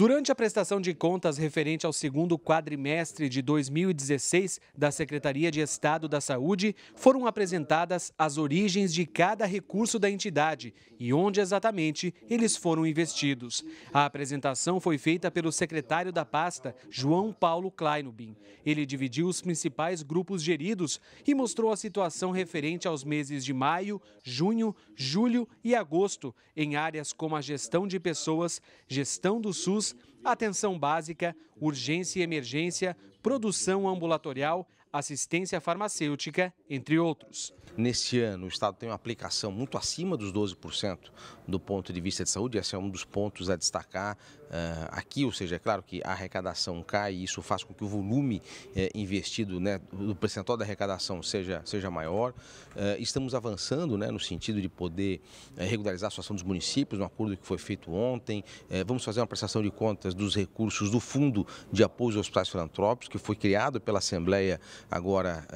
Durante a prestação de contas referente ao segundo quadrimestre de 2016 da Secretaria de Estado da Saúde, foram apresentadas as origens de cada recurso da entidade e onde exatamente eles foram investidos. A apresentação foi feita pelo secretário da pasta, João Paulo Kleinubin. Ele dividiu os principais grupos geridos e mostrou a situação referente aos meses de maio, junho, julho e agosto, em áreas como a gestão de pessoas, gestão do SUS SUS, atenção básica, urgência e emergência, produção ambulatorial, assistência farmacêutica, entre outros. Neste ano, o Estado tem uma aplicação muito acima dos 12% do ponto de vista de saúde, esse é um dos pontos a destacar Uh, aqui, ou seja, é claro que a arrecadação cai e isso faz com que o volume eh, investido, né, o percentual da arrecadação seja, seja maior. Uh, estamos avançando né, no sentido de poder eh, regularizar a situação dos municípios, no acordo que foi feito ontem. Eh, vamos fazer uma prestação de contas dos recursos do Fundo de Apoio aos Hospitais Filantrópicos, que foi criado pela Assembleia agora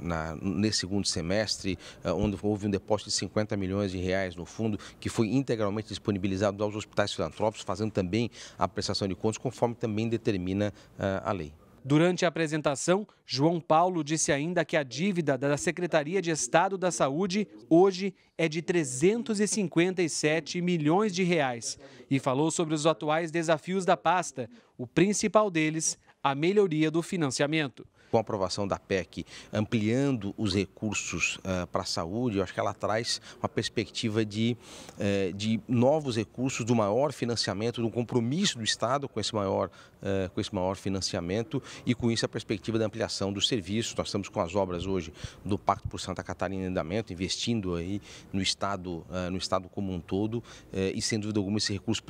na, nesse segundo semestre, onde houve um depósito de 50 milhões de reais no fundo, que foi integralmente disponibilizado aos hospitais filantrópicos, fazendo também a prestação de contas, conforme também determina ah, a lei. Durante a apresentação, João Paulo disse ainda que a dívida da Secretaria de Estado da Saúde hoje é de 357 milhões de reais e falou sobre os atuais desafios da pasta, o principal deles, a melhoria do financiamento com a aprovação da PEC, ampliando os recursos uh, para a saúde, eu acho que ela traz uma perspectiva de, uh, de novos recursos, do maior financiamento, do compromisso do Estado com esse maior, uh, com esse maior financiamento e com isso a perspectiva da ampliação dos serviços. Nós estamos com as obras hoje do Pacto por Santa Catarina em andamento, investindo aí no Estado, no Estado como um todo e, sem dúvida alguma, esse recurso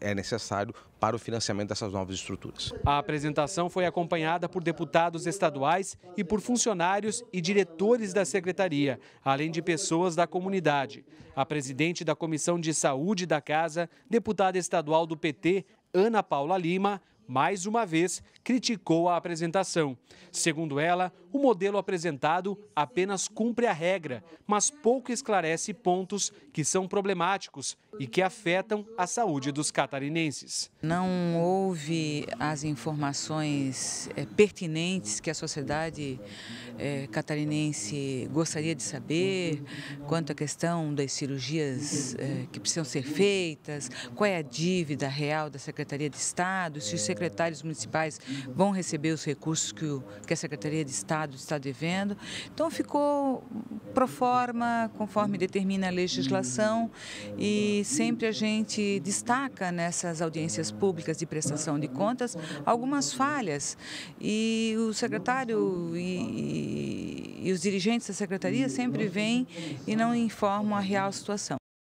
é necessário para o financiamento dessas novas estruturas. A apresentação foi acompanhada por deputados estaduais estaduais e por funcionários e diretores da secretaria, além de pessoas da comunidade. A presidente da Comissão de Saúde da Casa, deputada estadual do PT, Ana Paula Lima, mais uma vez, criticou a apresentação. Segundo ela, o modelo apresentado apenas cumpre a regra, mas pouco esclarece pontos que são problemáticos e que afetam a saúde dos catarinenses. Não houve as informações é, pertinentes que a sociedade é, catarinense gostaria de saber, quanto à questão das cirurgias é, que precisam ser feitas, qual é a dívida real da Secretaria de Estado, se o secretários municipais vão receber os recursos que, o, que a Secretaria de Estado está devendo. Então ficou pro forma, conforme determina a legislação, e sempre a gente destaca nessas audiências públicas de prestação de contas algumas falhas. E o secretário e, e os dirigentes da secretaria sempre vêm e não informam a real situação.